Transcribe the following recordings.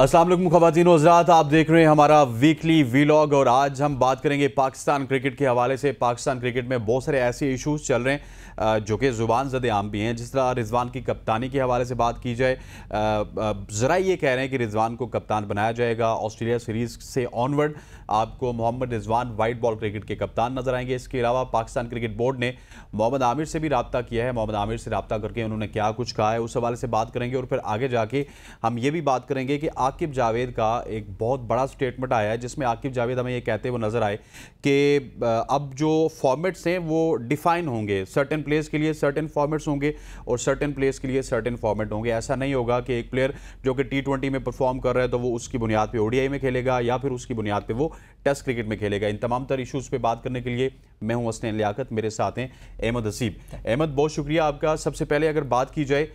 असलम खवतिन हजरात आप देख रहे हैं हमारा वीकली वीलॉग और आज हम बात करेंगे पाकिस्तान क्रिकेट के हवाले से पाकिस्तान क्रिकेट में बहुत सारे ऐसे इश्यूज चल रहे हैं जो कि ज़ुबान जद आम भी हैं जिस तरह रिजवान की कप्तानी के हवाले से बात की जाए ज़रा ये कह रहे हैं कि रिजवान को कप्तान बनाया जाएगा ऑस्ट्रेलिया सीरीज़ से ऑनवर्ड आपको Mohammad Rizwan white ball cricket के कप्तान नजर आएंगे इसके अलावा पाकिस्तान क्रिकेट बोर्ड ने मोहम्मद आमिर से भी रबता किया है मोहम्मद आमिर से रबता करके उन्होंने क्या कुछ कहा है उस हवाले से बात करेंगे और फिर आगे जाके हम ये भी बात करेंगे कि आकिब जावेद का एक बहुत बड़ा स्टेटमेंट आया है जिसमें आकिब जावेद हमें ये कहते हुए नज़र आए कि अब जो फॉर्मेट्स हैं वो डिफाइन होंगे सर्टन प्लेयर्स के लिए सर्टन फॉर्मेट्स होंगे और सर्टन प्लेयर्स के लिए सर्टन फॉर्मेट होंगे ऐसा नहीं होगा कि एक प्लेयर जो कि टी में परफॉर्म कर रहा है तो वो उसकी बुनियाद पर ओडीआई में खेलेगा या फिर उसकी बुनियाद पर वो टेस्ट क्रिकेट में खेलेगा इन तमाम तर इशूज़ पे बात करने के लिए मैं हूं हसन लियाकत मेरे साथ हैं अहमद हसीब अहमद बहुत शुक्रिया आपका सबसे पहले अगर बात की जाए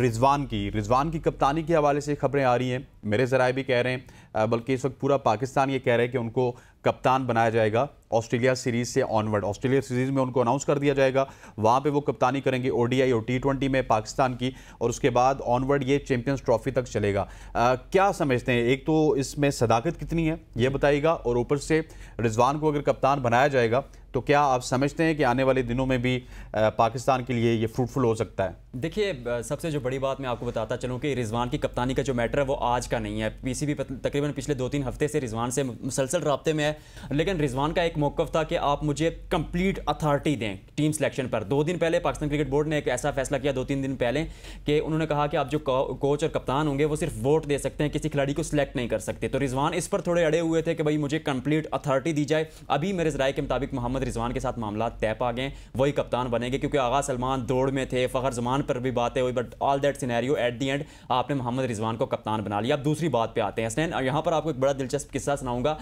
रिजवान की रिजवान की कप्तानी के हवाले से खबरें आ रही हैं मेरे ज़राए भी कह रहे हैं बल्कि इस वक्त पूरा पाकिस्तान ये कह रहे हैं कि उनको कप्तान बनाया जाएगा ऑस्ट्रेलिया सीरीज से ऑनवर्ड ऑस्ट्रेलिया सीरीज में उनको अनाउंस कर दिया जाएगा वहां पे वो कप्तानी करेंगे ओडीआई और टी ट्वेंटी में पाकिस्तान की और उसके बाद ऑनवर्ड ये चैंपियंस ट्रॉफी तक चलेगा आ, क्या समझते हैं एक तो इसमें सदाकत कितनी है ये बताइएगा और ऊपर से रिजवान को अगर कप्तान बनाया जाएगा तो क्या आप समझते हैं कि आने वाले दिनों में भी पाकिस्तान के लिए ये फ्रूटफुल हो सकता है देखिए सबसे जो बड़ी बात मैं आपको बताता चलूँ कि रिजवान की कप्तानी का जो मैटर है वो आज का नहीं है पीसीबी तकरीबन पिछले दो तीन हफ्ते से रिजवान से मुसलसल रबते में है लेकिन रिजवान का एक मौकफ था कि आप मुझे कंप्लीट अथॉरिटी दें टीम सिलेक्शन पर दो दिन पहले पाकिस्तान क्रिकेट बोर्ड ने एक ऐसा फैसला किया दो तीन दिन पहले कि उन्होंने कहा कि आप जो कोच और कप्तान होंगे वो सिर्फ वोट दे सकते हैं किसी खिलाड़ी को सिलेक्ट नहीं कर सकते तो रिजवान इस पर थोड़े अड़े हुए थे कि भाई मुझे कंप्लीट अथॉरिटी दी जाए अभी मेरे राय के मुताबिक मोहम्मद रिजवान के साथ मामला तय पा गए वही कप्तान बनेंगे क्योंकि आगा सलमान दौड़ में थे फ़खर जमान पर भी बातें हुई but all that scenario at the end आपने मोहम्मद रिजवान को कप्तान बना लिया अब दूसरी बात पर आते हैं यहाँ पर आपको एक बड़ा दिलचस्प किस्सा सुनाऊंगा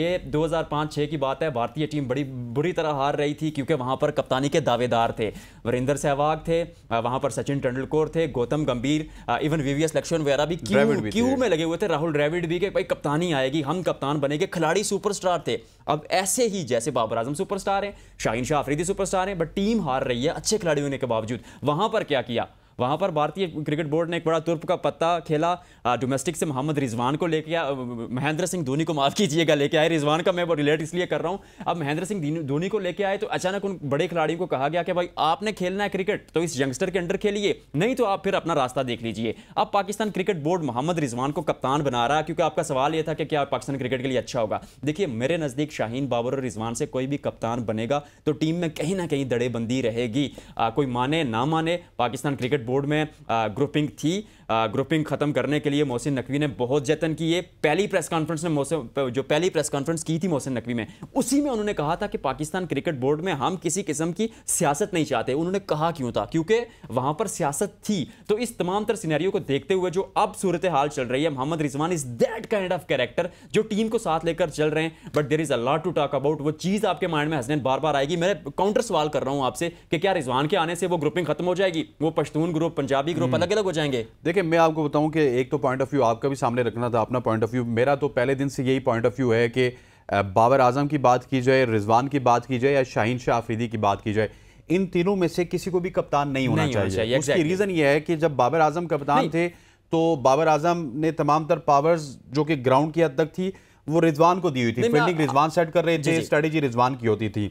ये दो हज़ार की बात है भारतीय टीम बड़ी बुरी तरह हार रही थी क्योंकि वहाँ पर कप्तानी के दावेदार थे वरिंदर सहवाग थे वहाँ पर सचिन तेंडुलकर थे गौतम गंभीर इवन वीवीएस लक्ष्मण वगैरह भी क्यू क्यू में लगे हुए थे राहुल ड्रेविड भी के भाई कप्तानी आएगी हम कप्तान बनेंगे खिलाड़ी सुपरस्टार थे अब ऐसे ही जैसे बाबर आजम सुपरस्टार हैं शाहिन शाह आफरीदी सुपरस्टार हैं बट टीम हार रही है अच्छे खिलाड़ी होने के बावजूद वहाँ पर क्या किया वहाँ पर भारतीय क्रिकेट बोर्ड ने एक बड़ा तुर्प का पत्ता खेला डोमेस्टिक से मोहम्मद रिजवान को लेके महेंद्र सिंह धोनी को माफ़ कीजिएगा लेके आए रिजवान का मैं रिलेट इसलिए कर रहा हूँ अब महेंद्र सिंह धोनी को लेके आए तो अचानक उन बड़े खिलाड़ियों को कहा गया कि भाई आपने खेलना है क्रिकेट तो इस यंगस्टर के अंडर खेलिए नहीं तो आप फिर अपना रास्ता देख लीजिए अब पाकिस्तान क्रिकेट बोर्ड मोहम्मद रिजवान को कप्तान बना रहा है क्योंकि आपका सवाल यह था कि क्या पाकिस्तान क्रिकेट के लिए अच्छा होगा देखिए मेरे नज़दीक शाहीन बाबर और रिजवान से कोई भी कप्तान बनेगा तो टीम में कहीं ना कहीं दड़ेबंदी रहेगी कोई माने ना माने पाकिस्तान क्रिकेट स्टेट बोर्ड में ग्रुपिंग थी ग्रुपिंग ख़त्म करने के लिए मोहसिन नकवी ने बहुत जतन किए पहली प्रेस कॉन्फ्रेंस में मोहसिन जो पहली प्रेस कॉन्फ्रेंस की थी मोहसिन नकवी में उसी में उन्होंने कहा था कि पाकिस्तान क्रिकेट बोर्ड में हम किसी किस्म की सियासत नहीं चाहते उन्होंने कहा क्यों था क्योंकि वहां पर सियासत थी तो इस तमाम तर सीनैरियो को देखते हुए जो अब सूरत हाल चल रही है Mohammad Rizwan is that kind of character जो टीम को साथ लेकर चल रहे हैं but there is a lot to talk about वो चीज़ आपके माइंड में हसनैन बार बार आएगी मैं काउंटर सवाल कर रहा हूँ आपसे कि क्या रिजवान के आने से वो ग्रुपिंग खत्म हो जाएगी वो पश्तून ग्रुप पंजाबी ग्रुप अलग अलग हो जाएंगे देखिए मैं आपको बताऊं कि एक तो पॉइंट ऑफ व्यू आपका भी सामने रखना था अपना पॉइंट ऑफ व्यू मेरा तो पहले दिन से यही पॉइंट ऑफ व्यू है कि बाबर आजम की बात की जाए रिजवान की बात की जाए या शाहीन शाह आफरीदी की बात की जाए इन तीनों में से किसी को भी कप्तान नहीं होना चाहिए, चाहिए उसकी रीज़न ये है कि जब बाबर आजम कप्तान थे तो बाबर आजम ने तमाम तर पावर्स जो कि ग्राउंड की हद तक थी वो रिजवान को दी हुई थी फील्डिंग रिजवान सेट कर रहे थे स्ट्रेटेजी रिजवान की होती थी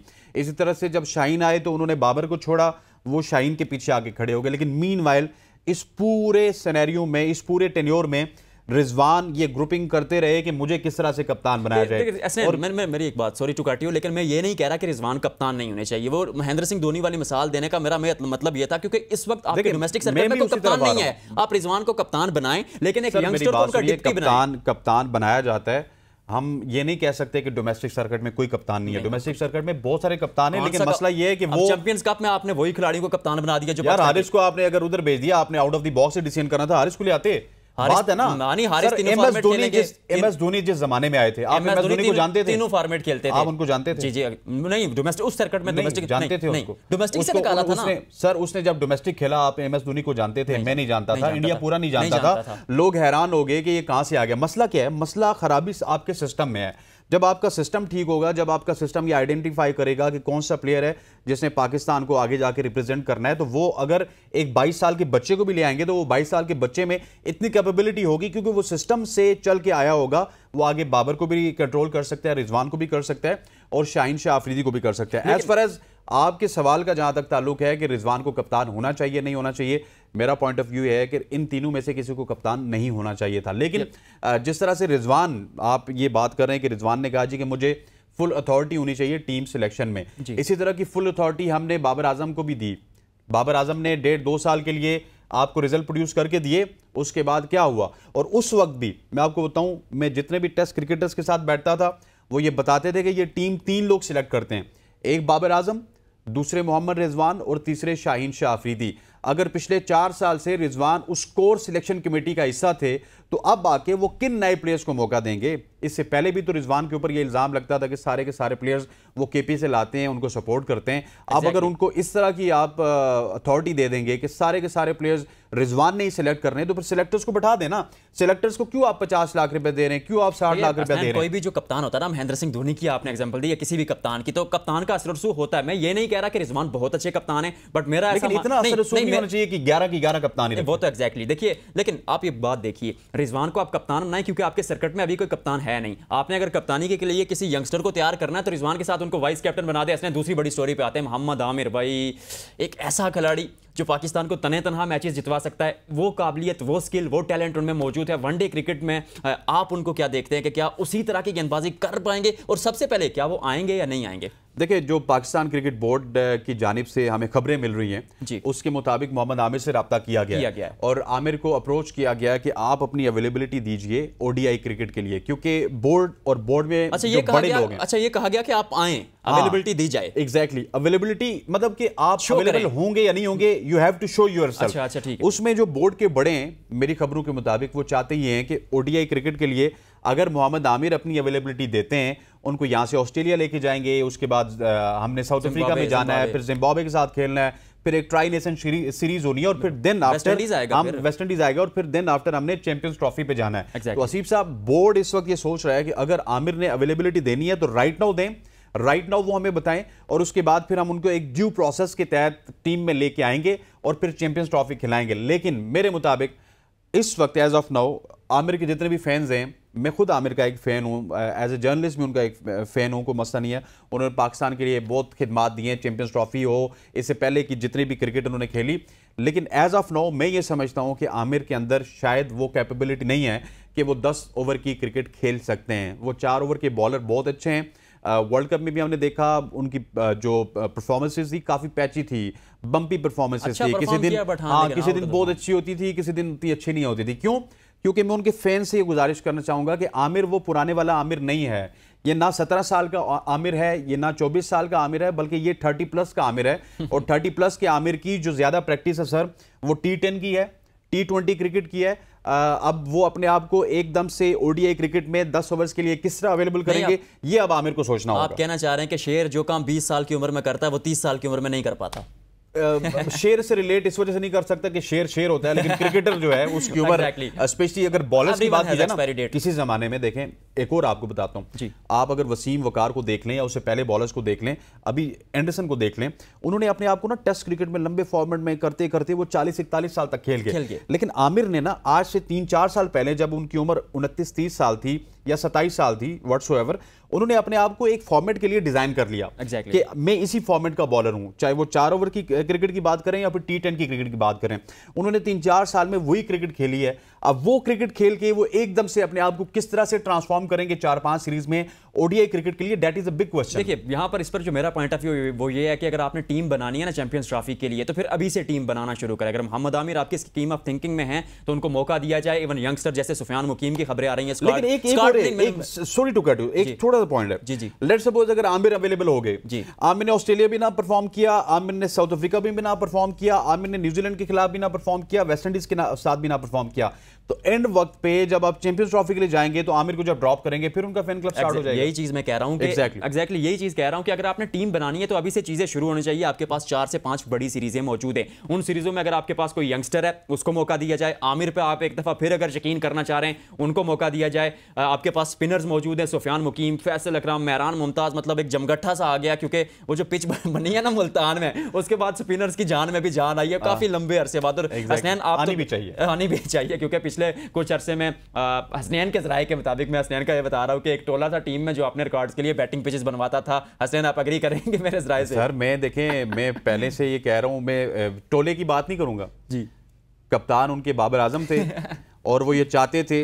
इसी तरह से जब शाहीन आए तो उन्होंने बाबर को छोड़ा वो शाहीन के पीछे आगे खड़े हो गए लेकिन मीन इस पूरे सिनेरियो में इस पूरे टेन्योर में रिजवान ये ग्रुपिंग करते रहे कि मुझे किस तरह से कप्तान बनाया जाए ऐसे और मैं, मैं मेरी एक बात सॉरी टू काटी हूँ लेकिन मैं ये नहीं कह रहा कि रिजवान कप्तान नहीं होने चाहिए वो महेंद्र सिंह धोनी वाली मिसाल देने का मेरा मैं मतलब ये था क्योंकि इस वक्त आपके डोमेस्टिक सर्कल में तो कप्तान नहीं है आप रिजवान को कप्तान बनाए लेकिन एक यंगस्टर को कप्तान कप्तान बनाया जाता है हम ये नहीं कह सकते कि डोमेस्टिक सर्किट में कोई कप्तान नहीं है डोमेस्टिक सर्किट में बहुत सारे कप्तान हैं हाँ, लेकिन मसला ये है कि वो चैंपियंस कप में आपने वही खिलाड़ी को कप्तान बना दिया जो यार हारिस को आपने अगर उधर भेज दिया आपने आउट ऑफ द बॉक्स से डिसीजन करना था हारिस को ले आते बात है ना नानी हारिस तीनों एमएस धोनी जिस एमएस धोनी जिस जमाने में आए थे आप एमएस धोनी को जानते थे तीनों फॉर्मेट खेलते थे आप उनको जानते थे जी जी नहीं डोमेस्टिक उस सर्किट में डोमेस्टिक जानते थे उसको डोमेस्टिक से निकाला था ना सर उसने जब डोमेस्टिक खेला आप एमएस धोनी को जानते थे मैं नहीं जानता था इंडिया पूरा नहीं जानता था लोग हैरान हो गए कि ये कहां से आ गया मसला क्या है मसला खराबी आपके सिस्टम में है जब आपका सिस्टम ठीक होगा जब आपका सिस्टम ये आइडेंटिफाई करेगा कि कौन सा प्लेयर है जिसने पाकिस्तान को आगे जाके रिप्रेजेंट करना है तो वो अगर एक 22 साल के बच्चे को भी ले आएंगे तो वो 22 साल के बच्चे में इतनी कैपेबिलिटी होगी क्योंकि वो सिस्टम से चल के आया होगा वो आगे बाबर को भी कंट्रोल कर सकता है रिजवान को भी कर सकता है और शाहिन शाह आफरीदी को भी कर सकता है एज फार एज आपके सवाल का जहां तक ताल्लुक है कि रिजवान को कप्तान होना चाहिए नहीं होना चाहिए मेरा पॉइंट ऑफ व्यू ये है कि इन तीनों में से किसी को कप्तान नहीं होना चाहिए था लेकिन जिस तरह से रिजवान आप ये बात कर रहे हैं कि रिजवान ने कहा जी कि मुझे फुल अथॉरिटी होनी चाहिए टीम सिलेक्शन में इसी तरह की फुल अथॉरिटी हमने बाबर आजम को भी दी बाबर आजम ने डेढ़ दो साल के लिए आपको रिजल्ट प्रोड्यूस करके दिए उसके बाद क्या हुआ और उस वक्त भी मैं आपको बताऊं मैं जितने भी टेस्ट क्रिकेटर्स के साथ बैठता था वो ये बताते थे कि ये टीम तीन लोग सिलेक्ट करते हैं एक बाबर आजम दूसरे मोहम्मद रिजवान और तीसरे शाहीन शाह आफरीदी अगर पिछले चार साल से रिजवान उस कोर सिलेक्शन कमेटी का हिस्सा थे तो अब आके वो किन नए प्लेयर्स को मौका देंगे इससे पहले भी तो रिजवान के ऊपर ये इल्ज़ाम लगता था कि सारे के सारे प्लेयर्स वो केपी से लाते हैं उनको सपोर्ट करते हैं exactly. अब अगर उनको इस तरह की आप अथॉरिटी दे देंगे कि सारे के सारे प्लेयर्स रिजवान नहीं सिलेक्ट कर रहे तो फिर सिलेक्टर्स को बैठा देना सिलेक्टर्स को क्यों आप पचास लाख रुपए दे रहे हैं क्यों आप साठ लाख रुपए दे रहे हैं कोई भी जो कप्तान होता है ना महेंद्र सिंह धोनी की आपने एग्जांपल दी या किसी भी कप्तान की तो कप्तान का असर रसू होता है मैं ये नहीं कह रहा कि रिजवान बहुत अच्छे कप्तान है बट मेरा ऐसा इतना असर रसू नहीं होना चाहिए कि ग्यारह की ग्यारह कप्तान है वो तो एक्जैक्टली देखिए लेकिन आप ये बात देखिए रिजवान को आप कप्तान बनाए क्योंकि आपके सर्कट में अभी कोई कप्तान है है नहीं आपने अगर कप्तानी के लिए किसी यंगस्टर को तैयार करना है तो रिजवान के साथ उनको वाइस कैप्टन बना दे ऐसे दूसरी बड़ी स्टोरी पे आते हैं मोहम्मद आमिर भाई एक ऐसा खिलाड़ी जो पाकिस्तान को तने तनहा मैचेस जितवा सकता है वो काबिलियत वो स्किल वो टैलेंट उनमें मौजूद है वनडे क्रिकेट में आप उनको क्या देखते हैं कि क्या उसी तरह की गेंदबाजी कर पाएंगे और सबसे पहले क्या वो आएंगे या नहीं आएंगे देखिए जो पाकिस्तान क्रिकेट बोर्ड की जानब से हमें खबरें मिल रही हैं उसके मुताबिक मोहम्मद आमिर से रबता किया गया, किया गया है और आमिर को अप्रोच किया गया कि आप अपनी अवेलेबिलिटी दीजिए ओडीआई क्रिकेट के लिए क्योंकि बोर्ड और बोर्ड में अच्छा ये बड़े लोग हैं अच्छा ये कहा गया कि आप आए अवेलेबिलिटी हाँ। दी जाए एग्जैक्टली अवेलेबिलिटी मतलब कि आप अवेलेबल होंगे या नहीं होंगे you have to show your अच्छा अच्छा ठीक उसमें जो बोर्ड के बड़े हैं मेरी खबरों के मुताबिक वो चाहते ही हैं कि ओडीआई क्रिकेट के लिए अगर मोहम्मद आमिर अपनी अवेलेबिलिटी देते हैं उनको यहाँ से ऑस्ट्रेलिया लेके जाएंगे उसके बाद आ, हमने साउथ अफ्रीका में जाना है फिर जिम्बाब्वे के साथ खेलना है फिर एक ट्राई नेशन सीरीज होनी है और फिर देन आफ्टर हम वेस्ट इंडीज आएगा और फिर देन आफ्टर हमने चैंपियंस ट्रॉफी पे जाना है तो exactly. तो असीफ साहब बोर्ड इस वक्त ये सोच रहा है कि अगर आमिर ने अवेलेबिलिटी देनी है तो राइट नाउ दें राइट नाउ वो हमें बताएं और उसके बाद फिर हम उनको एक ड्यू प्रोसेस के तहत टीम में लेके आएंगे और फिर चैंपियंस ट्रॉफी खिलाएंगे लेकिन मेरे मुताबिक इस वक्त एज ऑफ नाउ आमिर के जितने भी फैंस हैं मैं खुद आमिर का एक फ़ैन हूँ एज ए जर्नलिस्ट भी उनका एक फ़ैन हूँ कोई मसला नहीं है उन्होंने पाकिस्तान के लिए बहुत खिदमत दी हैं चैम्पियंस ट्रॉफी हो इससे पहले कि जितनी भी क्रिकेट उन्होंने खेली लेकिन एज ऑफ नाउ मैं ये समझता हूँ कि आमिर के अंदर शायद वो कैपेबिलिटी नहीं है कि वो दस ओवर की क्रिकेट खेल सकते हैं वो चार ओवर के बॉलर बहुत अच्छे हैं वर्ल्ड कप में भी हमने देखा उनकी जो परफॉर्मेंसेज थी काफ़ी पैची थी बम्पी परफॉर्मेंसेज अच्छा थी किसी दिन हाँ, हाँ किसी दिन बहुत अच्छी होती थी किसी दिन उतनी अच्छी नहीं होती थी क्यों क्योंकि मैं उनके फैन से ये गुजारिश करना चाहूंगा कि आमिर वो पुराने वाला आमिर नहीं है ये ना सत्रह साल का आमिर है ये ना चौबीस साल का आमिर है बल्कि ये थर्टी प्लस का आमिर है और थर्टी प्लस के आमिर की जो ज़्यादा प्रैक्टिस है सर वो टी टेन की है टी ट्वेंटी क्रिकेट की है अब वो अपने आप को एकदम से ओडीआई क्रिकेट में 10 ओवर्स के लिए किस तरह अवेलेबल करेंगे ये अब आमिर को सोचना आप कहना चाह रहे हैं कि शेर जो काम 20 साल की उम्र में करता है वो 30 साल की उम्र में नहीं कर पाता शेर से रिलेट इस वजह से नहीं कर सकता कि शेर शेर होता है लेकिन क्रिकेटर जो है उसकी उम्र स्पेशली अगर बॉलर की बात की जाए ना किसी जमाने में देखें एक और आपको बताता हूँ आप अगर वसीम वकार को देख लें या उससे पहले बॉलर्स को देख लें अभी एंडरसन को देख लें उन्होंने अपने आप को ना टेस्ट क्रिकेट में लंबे फॉर्मेट में करते करते वो चालीस इकतालीस साल तक खेल गए लेकिन आमिर ने ना आज से तीन चार साल पहले जब उनकी उम्र उनतीस तीस साल थी या सताईस साल थी वट्स एवर उन्होंने अपने आप को एक फॉर्मेट के लिए डिजाइन कर लिया exactly. कि मैं इसी फॉर्मेट का बॉलर हूं चाहे वो चार ओवर की क्रिकेट की बात करें या फिर टी टेन की क्रिकेट की बात करें उन्होंने तीन चार साल में वही क्रिकेट खेली है अब वो क्रिकेट खेल के वो एकदम से अपने आप को किस तरह से ट्रांसफॉर्म करेंगे चार पांच सीरीज में ओडीआई क्रिकेट के लिए that is a big question देखिए यहां पर इस पर जो मेरा पॉइंट ऑफ व्यू वो ये है कि अगर आपने टीम बनानी है ना चैंपियंस ट्रॉफी के लिए तो फिर अभी से टीम बनाना शुरू करें अगर मोहम्मद आमिर आपकी टीम ऑफ थिंकिंग में है तो उनको मौका दिया जाए इवन यंगस्टर जैसे सुफियान मुकीम की खबरें आ रही है सॉरी टू कट यू एक छोटा सा पॉइंट है जी जी लेट सपोज अगर आमिर अवेलेबल हो गए जी आमिर ने ऑस्ट्रेलिया भी ना परफॉर्म किया आमिर ने साउथ अफ्रीका भी ना परफॉर्म किया आमिर ने न्यूजीलैंड के खिलाफ भी ना परफॉर्म किया वेस्ट इंडीज के साथ भी ना परफॉर्म किया तो एंड वक्त पे जब आप चैंपियंस ट्रॉफी के लिए जाएंगे तो आमिर को जब ड्रॉप करेंगे फिर उनका फैन क्लब स्टार्ट हो जाएगा यही चीज मैं कह रहा हूँ एग्जैक्टली एग्जैक्टली यही चीज कह रहा हूँ कि अगर आपने टीम बनानी है तो अभी से चीजें शुरू होनी चाहिए आपके पास चार से पांच बड़ी सीरीजें मौजूद है उन सीरीजों में अगर आपके पास कोई यंगस्टर है उसको मौका दिया जाए आमिर पर आप एक दफा फिर अगर यकीन करना चाह रहे हैं उनको मौका दिया जाए आपके पास स्पिनर्स मौजूद हैं सुफियान मुकीम फैसल अक्राम महरान मुमताज मतलब एक जमगट्ठा सा आ गया क्योंकि वो जो पिच बनी है ना मुल्तान में उसके बाद स्पिनर्स की जान में भी जान आई है काफी हाँ। लंबे अरसे बाद और आनी तो- भी चाहिए आनी भी चाहिए क्योंकि पिछले कुछ अरसे में हसनैन के जराए के मुताबिक मैं हसनैन का ये बता रहा हूँ कि एक टोला था टीम में जो अपने रिकॉर्ड के लिए बैटिंग पिचेस बनवाता था हसनैन आप अग्री करेंगे मेरे जराए से सर मैं देखें मैं पहले से ये कह रहा हूँ मैं टोले की बात नहीं करूँगा जी कप्तान उनके बाबर आजम थे और वो ये चाहते थे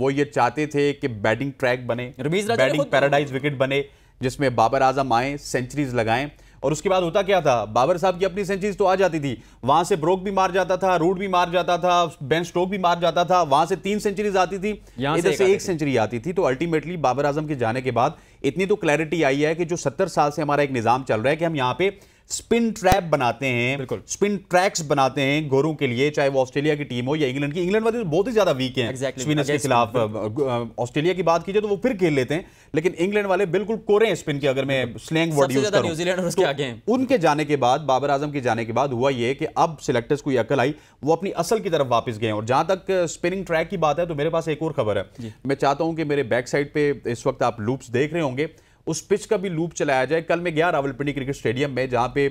वो ये चाहते थे कि बैटिंग ट्रैक बने बैटिंग पैराडाइज विकेट बने जिसमें बाबर आजम आए सेंचुरीज लगाएं और उसके बाद होता क्या था बाबर साहब की अपनी सेंचुरीज तो आ जाती थी वहां से ब्रोक भी मार जाता था रूट भी मार जाता था बेन स्टोक भी मार जाता था वहां से तीन सेंचुरीज आती थी इधर से एक सेंचुरी आती थी तो अल्टीमेटली बाबर आजम के जाने के बाद इतनी तो क्लैरिटी आई है कि जो सत्तर साल से हमारा एक निज़ाम चल रहा है कि हम यहाँ पे स्पिन ट्रैप बनाते हैं स्पिन ट्रैक्स बनाते हैं गोरों के लिए चाहे वो ऑस्ट्रेलिया की टीम हो या इंग्लैंड की इंग्लैंड वाले तो बहुत ही ज्यादा वीक है exactly. स्पिनर्स के खिलाफ ऑस्ट्रेलिया की बात कीजिए तो वो फिर खेल लेते हैं लेकिन इंग्लैंड वाले बिल्कुल कोरे हैं स्पिन के अगर मैं स्लैंग वर्ड यूज करूं न्यूजीलैंड उसके तो आगे हैं उनके जाने के बाद बाबर आजम के जाने के बाद हुआ ये कि अब सिलेक्टर्स को अकल आई वो अपनी असल की तरफ वापस गए और जहां तक स्पिनिंग ट्रैक की बात है तो मेरे पास एक और खबर है मैं चाहता हूं कि मेरे बैक साइड पे इस वक्त आप लूप्स देख रहे होंगे उस पिच का भी लूप चलाया जाए कल मैं गया रावलपिंडी क्रिकेट स्टेडियम में जहाँ पे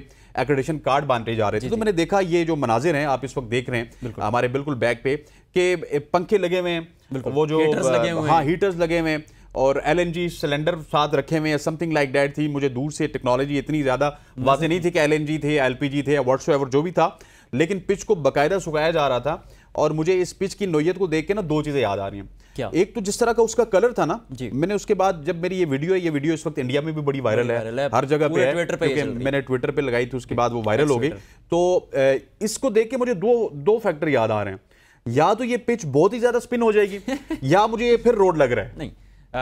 एक्रेडेशन कार्ड बांटे जा रहे थे तो मैंने देखा ये जो मनाजिर हैं आप इस वक्त देख रहे हैं हमारे बिल्कुल बैक पे के पंखे लगे हुए हैं वो जो लगे हुए हाँ हीटर्स लगे हुए हैं और एलएनजी सिलेंडर साथ रखे हुए समथिंग लाइक डैट थी मुझे दूर से टेक्नोलॉजी इतनी ज़्यादा वाजे नहीं थी कि एलएनजी थे एलपीजी थे या एवर जो भी था लेकिन पिच को बाकायदा सुखाया जा रहा था और मुझे इस पिच की नोयत को देख के ना दो चीज़ें याद आ रही हैं क्या एक तो जिस तरह का उसका कलर था ना जी मैंने उसके बाद जब मेरी ये वीडियो है ये वीडियो इस वक्त इंडिया में भी बड़ी वायरल है हर जगह पे ट्विटर पे मैंने ट्विटर पे लगाई थी उसके बाद वो वायरल हो गई तो इसको देख के मुझे दो दो फैक्टर याद आ रहे हैं या तो ये पिच बहुत ही ज्यादा स्पिन हो जाएगी या मुझे ये फिर रोड लग रहा है नहीं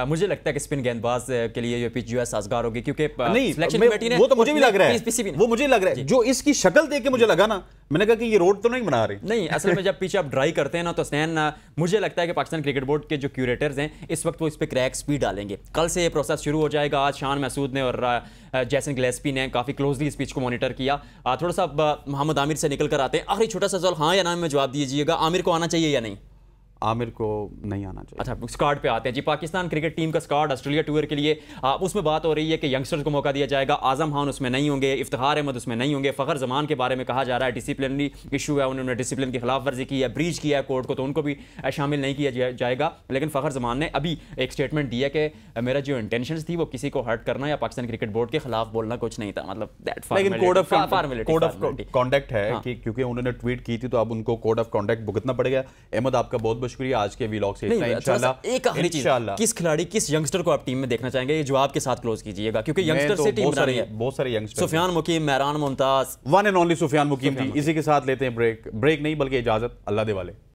मुझे लगता है कि स्पिन गेंदबाज के लिए ये पिच जो है साजगार होगी क्योंकि नहीं सिलेक्शन कमेटी ने वो तो मुझे भी लग रहा है वो मुझे लग रहा है जो इसकी शक्ल देख के मुझे लगा ना मैंने कहा कि ये रोड तो नहीं बना रहे नहीं असल में जब पिच आप ड्राई करते हैं ना तो स्नैन मुझे लगता है कि पाकिस्तान क्रिकेट बोर्ड के जो क्यूरेटर्स हैं इस वक्त वो इस पर क्रैक्स भी डालेंगे कल से ये प्रोसेस शुरू हो जाएगा आज शान महसूद ने और जैसन ग्लेसपी ने काफ़ी क्लोजली इस पिच को मॉनिटर किया थोड़ा सा मोहम्मद आमिर से निकल कर आते हैं आखिरी छोटा सा सवाल हाँ या ना में जवाब दीजिएगा आमिर को आना चाहिए या नहीं आमिर को नहीं आना चाहिए अच्छा स्कॉड पे आते हैं जी पाकिस्तान क्रिकेट टीम का स्कॉड ऑस्ट्रेलिया टूर के लिए आ, उसमें बात हो रही है कि यंगस्टर्स को मौका दिया जाएगा आजम खान उसमें नहीं होंगे इफ्तार अहमद उसमें नहीं होंगे फ़खर जमान के बारे में कहा जा रहा है डिसिप्लिनरी इशू है उन्होंने डिसिप्लिन की खिलाफ वर्जी की है ब्रीज किया है कोर्ट को तो उनको भी शामिल नहीं किया जाएगा लेकिन फ़खर जमान ने अभी एक स्टेटमेंट दिया कि मेरा जो इंटेंशन थी वो किसी को हर्ट करना या पाकिस्तान क्रिकेट बोर्ड के खिलाफ बोलना कुछ नहीं था मतलब कॉन्डक्ट है हाँ। क्योंकि उन्होंने ट्वीट की थी तो अब उनको कोड ऑफ कॉन्डक्ट भुगतना पड़ेगा अहमद आपका बहुत बहुत शुक्रिया आज के वीलॉग से एक आखिरी चीज किस खिलाड़ी किस यंगस्टर को आप टीम में देखना चाहेंगे ये जवाब के साथ क्लोज कीजिएगा क्योंकि यंगस्टर तो से टीम बना रही है बहुत सारे youngster Sufiyan Muqeem Mehran Mumtaz one and only Sufiyan Muqeem ji इसी के साथ लेते हैं ब्रेक ब्रेक नहीं बल्कि इजाजत अल्लाह दे वाले